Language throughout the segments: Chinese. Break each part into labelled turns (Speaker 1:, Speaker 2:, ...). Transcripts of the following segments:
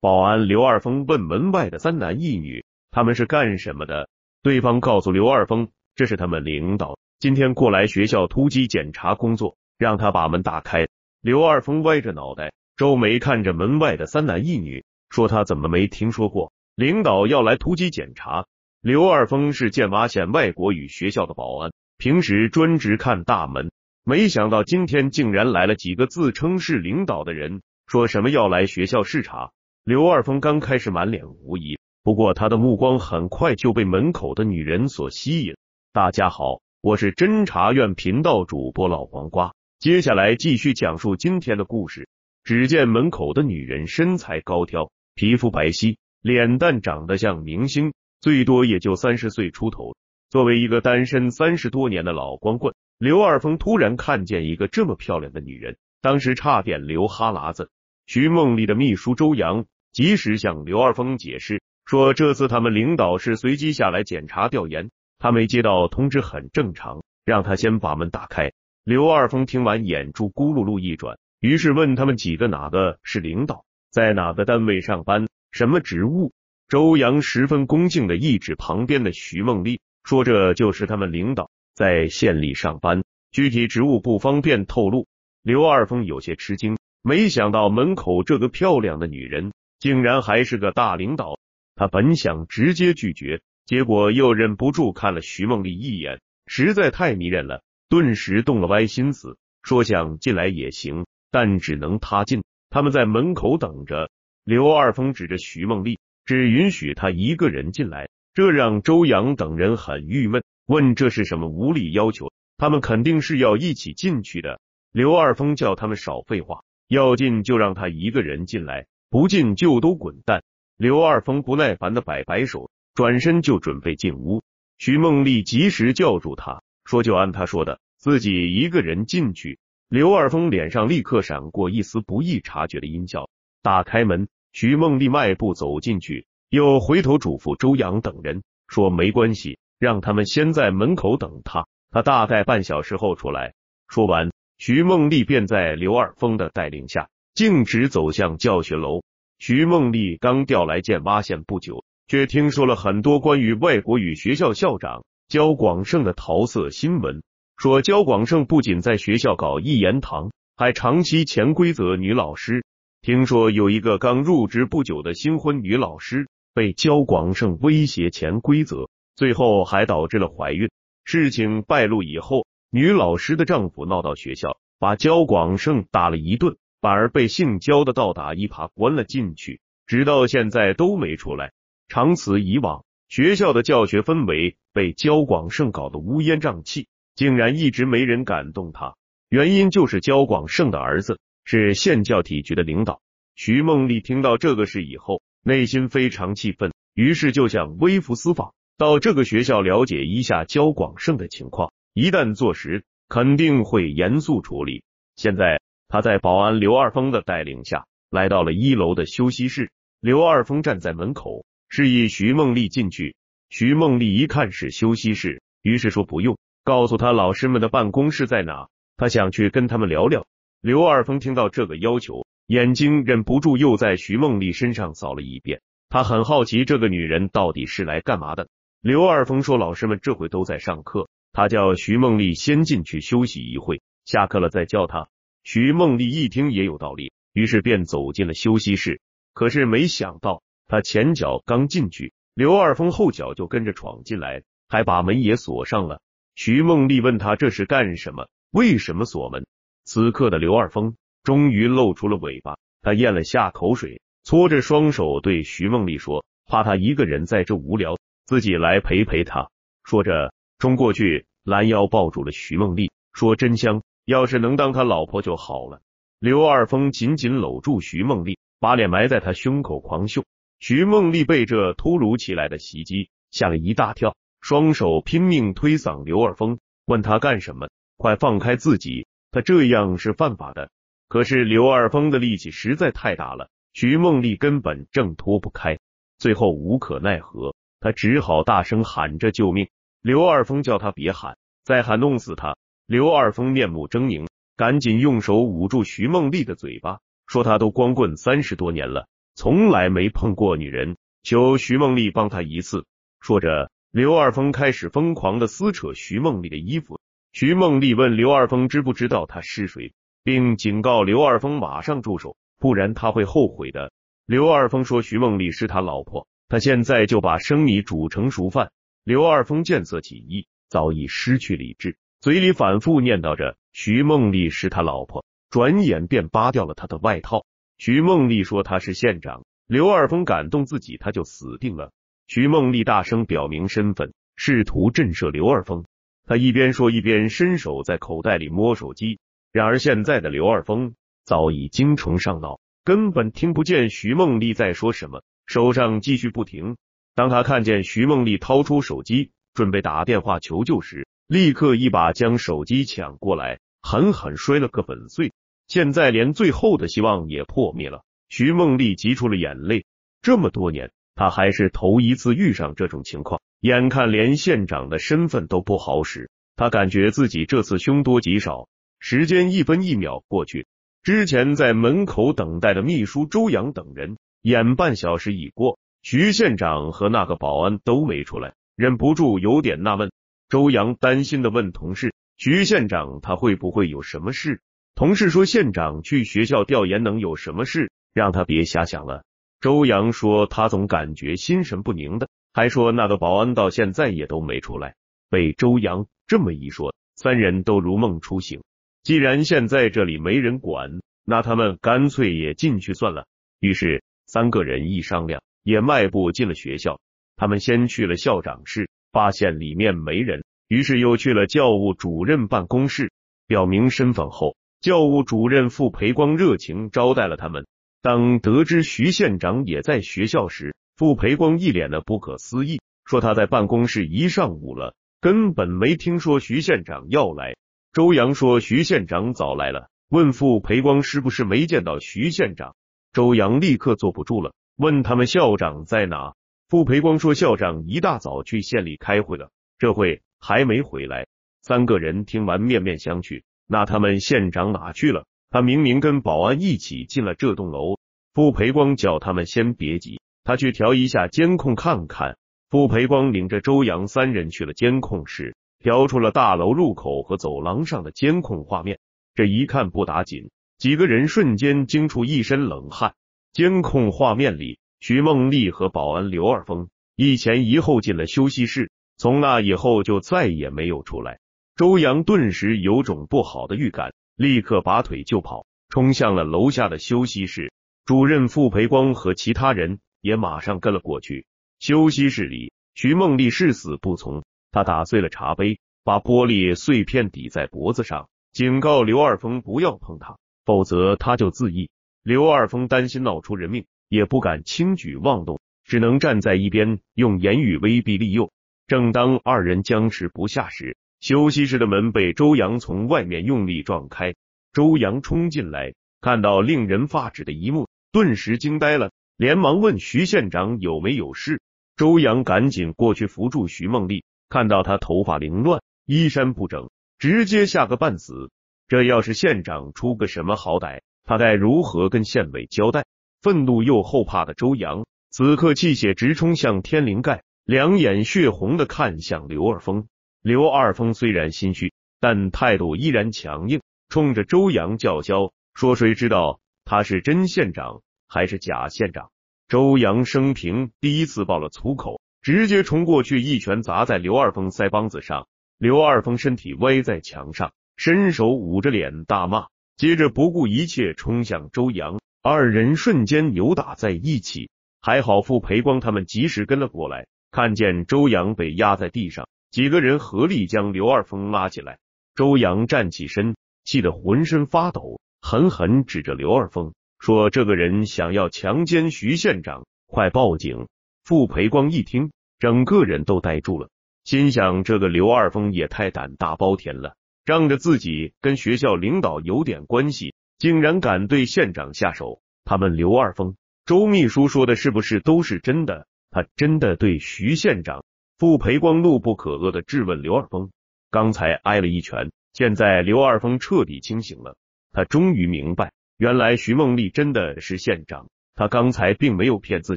Speaker 1: 保安刘二峰问门外的三男一女：“他们是干什么的？”对方告诉刘二峰：“这是他们领导，今天过来学校突击检查工作，让他把门打开。”刘二峰歪着脑袋，皱眉看着门外的三男一女，说：“他怎么没听说过领导要来突击检查？”刘二峰是建洼县外国语学校的保安，平时专职看大门，没想到今天竟然来了几个自称是领导的人，说什么要来学校视察。刘二峰刚开始满脸狐疑，不过他的目光很快就被门口的女人所吸引。大家好，我是侦查院频道主播老黄瓜，接下来继续讲述今天的故事。只见门口的女人身材高挑，皮肤白皙，脸蛋长得像明星，最多也就三十岁出头。作为一个单身三十多年的老光棍，刘二峰突然看见一个这么漂亮的女人，当时差点流哈喇子。徐梦丽的秘书周阳及时向刘二峰解释说，这次他们领导是随机下来检查调研，他没接到通知很正常，让他先把门打开。刘二峰听完，眼珠咕噜噜一转，于是问他们几个哪个是领导，在哪个单位上班，什么职务？周阳十分恭敬的一指旁边的徐梦丽，说这就是他们领导，在县里上班，具体职务不方便透露。刘二峰有些吃惊，没想到门口这个漂亮的女人。竟然还是个大领导，他本想直接拒绝，结果又忍不住看了徐梦丽一眼，实在太迷人了，顿时动了歪心思，说想进来也行，但只能他进。他们在门口等着，刘二峰指着徐梦丽，只允许他一个人进来，这让周阳等人很郁闷，问这是什么无理要求？他们肯定是要一起进去的。刘二峰叫他们少废话，要进就让他一个人进来。不进就都滚蛋！刘二峰不耐烦的摆摆手，转身就准备进屋。徐梦丽及时叫住他，说：“就按他说的，自己一个人进去。”刘二峰脸上立刻闪过一丝不易察觉的阴笑。打开门，徐梦丽迈步走进去，又回头嘱咐周阳等人说：“没关系，让他们先在门口等他，他大概半小时后出来。”说完，徐梦丽便在刘二峰的带领下。径直走向教学楼。徐梦丽刚调来建挖县不久，却听说了很多关于外国语学校校长焦广胜的桃色新闻。说焦广胜不仅在学校搞一言堂，还长期潜规则女老师。听说有一个刚入职不久的新婚女老师被焦广胜威胁潜规则，最后还导致了怀孕。事情败露以后，女老师的丈夫闹到学校，把焦广胜打了一顿。反而被姓焦的倒打一耙关了进去，直到现在都没出来。长此以往，学校的教学氛围被焦广胜搞得乌烟瘴气，竟然一直没人敢动他。原因就是焦广胜的儿子是县教体局的领导。徐梦丽听到这个事以后，内心非常气愤，于是就想微服私访到这个学校了解一下焦广胜的情况。一旦坐实，肯定会严肃处理。现在。他在保安刘二峰的带领下来到了一楼的休息室。刘二峰站在门口，示意徐梦丽进去。徐梦丽一看是休息室，于是说不用。告诉他老师们的办公室在哪，他想去跟他们聊聊。刘二峰听到这个要求，眼睛忍不住又在徐梦丽身上扫了一遍。他很好奇这个女人到底是来干嘛的。刘二峰说：“老师们这回都在上课，他叫徐梦丽先进去休息一会，下课了再叫他。”徐梦丽一听也有道理，于是便走进了休息室。可是没想到，他前脚刚进去，刘二峰后脚就跟着闯进来，还把门也锁上了。徐梦丽问他这是干什么？为什么锁门？此刻的刘二峰终于露出了尾巴，他咽了下口水，搓着双手对徐梦丽说：“怕他一个人在这无聊，自己来陪陪他。”说着冲过去，拦腰抱住了徐梦丽，说：“真香。”要是能当他老婆就好了。刘二峰紧紧搂住徐梦丽，把脸埋在他胸口狂嗅。徐梦丽被这突如其来的袭击吓了一大跳，双手拼命推搡刘二峰，问他干什么？快放开自己！他这样是犯法的。可是刘二峰的力气实在太大了，徐梦丽根本挣脱不开。最后无可奈何，他只好大声喊着救命。刘二峰叫他别喊，再喊弄死他。刘二峰面目狰狞，赶紧用手捂住徐梦丽的嘴巴，说他都光棍三十多年了，从来没碰过女人，求徐梦丽帮他一次。说着，刘二峰开始疯狂的撕扯徐梦丽的衣服。徐梦丽问刘二峰知不知道他是谁，并警告刘二峰马上住手，不然他会后悔的。刘二峰说徐梦丽是他老婆，他现在就把生米煮成熟饭。刘二峰见色起意，早已失去理智。嘴里反复念叨着“徐梦丽是他老婆”，转眼便扒掉了他的外套。徐梦丽说：“他是县长。”刘二峰敢动自己，他就死定了。徐梦丽大声表明身份，试图震慑刘二峰。他一边说，一边伸手在口袋里摸手机。然而，现在的刘二峰早已精虫上脑，根本听不见徐梦丽在说什么，手上继续不停。当他看见徐梦丽掏出手机准备打电话求救时，立刻一把将手机抢过来，狠狠摔了个粉碎。现在连最后的希望也破灭了。徐梦丽急出了眼泪，这么多年，她还是头一次遇上这种情况。眼看连县长的身份都不好使，她感觉自己这次凶多吉少。时间一分一秒过去，之前在门口等待的秘书周阳等人，眼半小时已过，徐县长和那个保安都没出来，忍不住有点纳闷。周洋担心的问同事：“徐县长，他会不会有什么事？”同事说：“县长去学校调研，能有什么事？让他别瞎想了。”周洋说：“他总感觉心神不宁的，还说那个保安到现在也都没出来。”被周洋这么一说，三人都如梦初醒。既然现在这里没人管，那他们干脆也进去算了。于是三个人一商量，也迈步进了学校。他们先去了校长室。发现里面没人，于是又去了教务主任办公室，表明身份后，教务主任傅培光热情招待了他们。当得知徐县长也在学校时，傅培光一脸的不可思议，说他在办公室一上午了，根本没听说徐县长要来。周阳说徐县长早来了，问傅培光是不是没见到徐县长。周阳立刻坐不住了，问他们校长在哪。傅培光说：“校长一大早去县里开会了，这会还没回来。”三个人听完面面相觑。那他们县长哪去了？他明明跟保安一起进了这栋楼。傅培光叫他们先别急，他去调一下监控看看。傅培光领着周洋三人去了监控室，调出了大楼入口和走廊上的监控画面。这一看不打紧，几个人瞬间惊出一身冷汗。监控画面里。徐梦丽和保安刘二峰一前一后进了休息室，从那以后就再也没有出来。周阳顿时有种不好的预感，立刻拔腿就跑，冲向了楼下的休息室。主任付培光和其他人也马上跟了过去。休息室里，徐梦丽誓死不从，她打碎了茶杯，把玻璃碎片抵在脖子上，警告刘二峰不要碰她，否则他就自缢。刘二峰担心闹出人命。也不敢轻举妄动，只能站在一边用言语威逼利诱。正当二人僵持不下时，休息室的门被周阳从外面用力撞开。周阳冲进来，看到令人发指的一幕，顿时惊呆了，连忙问徐县长有没有事。周阳赶紧过去扶住徐梦丽，看到她头发凌乱，衣衫不整，直接吓个半死。这要是县长出个什么好歹，他该如何跟县委交代？愤怒又后怕的周阳，此刻气血直冲向天灵盖，两眼血红的看向刘二峰。刘二峰虽然心虚，但态度依然强硬，冲着周阳叫嚣说：“谁知道他是真县长还是假县长？”周阳生平第一次爆了粗口，直接冲过去一拳砸在刘二峰腮帮子上，刘二峰身体歪在墙上，伸手捂着脸大骂，接着不顾一切冲向周阳。二人瞬间扭打在一起，还好傅培光他们及时跟了过来，看见周阳被压在地上，几个人合力将刘二峰拉起来。周阳站起身，气得浑身发抖，狠狠指着刘二峰说：“这个人想要强奸徐县长，快报警！”傅培光一听，整个人都呆住了，心想：“这个刘二峰也太胆大包天了，仗着自己跟学校领导有点关系。”竟然敢对县长下手！他们刘二峰、周秘书说的是不是都是真的？他真的对徐县长？傅培光怒不可遏的质问刘二峰。刚才挨了一拳，现在刘二峰彻底清醒了。他终于明白，原来徐梦丽真的是县长，他刚才并没有骗自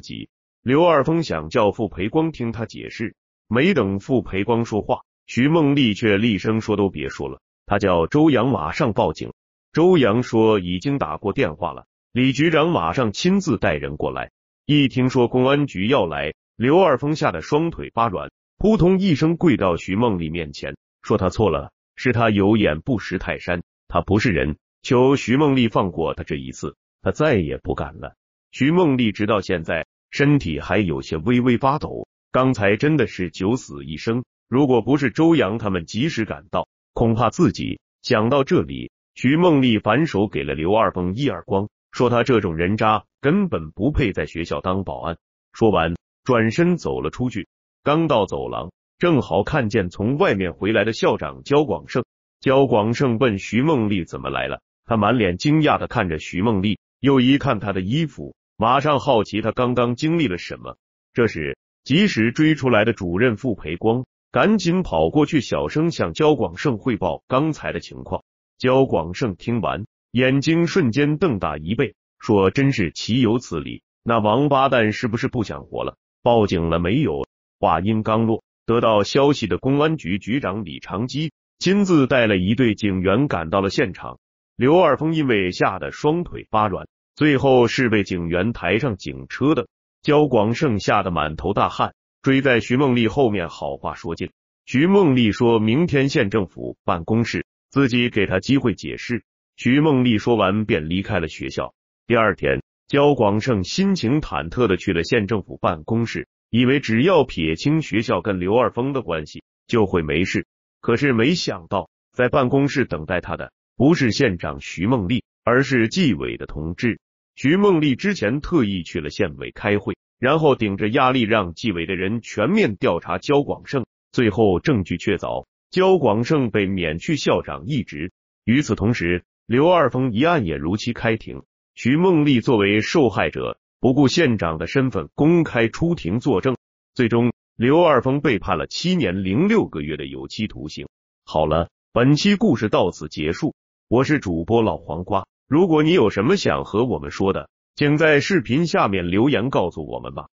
Speaker 1: 己。刘二峰想叫傅培光听他解释，没等傅培光说话，徐梦丽却厉声说：“都别说了，他叫周阳，马上报警。”周阳说：“已经打过电话了，李局长马上亲自带人过来。”一听说公安局要来，刘二峰吓得双腿发软，扑通一声跪到徐梦丽面前，说：“他错了，是他有眼不识泰山，他不是人，求徐梦丽放过他这一次，他再也不敢了。”徐梦丽直到现在身体还有些微微发抖，刚才真的是九死一生，如果不是周阳他们及时赶到，恐怕自己想到这里。徐梦丽反手给了刘二凤一耳光，说：“他这种人渣根本不配在学校当保安。”说完，转身走了出去。刚到走廊，正好看见从外面回来的校长焦广胜。焦广胜问徐梦丽怎么来了，他满脸惊讶的看着徐梦丽，又一看她的衣服，马上好奇她刚刚经历了什么。这时，及时追出来的主任傅培光赶紧跑过去，小声向焦广胜汇报刚才的情况。焦广胜听完，眼睛瞬间瞪大一倍，说：“真是岂有此理！那王八蛋是不是不想活了？报警了没有？”话音刚落，得到消息的公安局局长李长基亲自带了一队警员赶到了现场。刘二峰因为吓得双腿发软，最后是被警员抬上警车的。焦广胜吓得满头大汗，追在徐梦丽后面，好话说尽。徐梦丽说：“明天县政府办公室。”自己给他机会解释。徐梦丽说完，便离开了学校。第二天，焦广胜心情忐忑的去了县政府办公室，以为只要撇清学校跟刘二峰的关系，就会没事。可是没想到，在办公室等待他的不是县长徐梦丽，而是纪委的同志。徐梦丽之前特意去了县委开会，然后顶着压力让纪委的人全面调查焦广胜，最后证据确凿。焦广胜被免去校长一职。与此同时，刘二峰一案也如期开庭。徐梦丽作为受害者，不顾县长的身份，公开出庭作证。最终，刘二峰被判了七年零六个月的有期徒刑。好了，本期故事到此结束。我是主播老黄瓜。如果你有什么想和我们说的，请在视频下面留言告诉我们吧。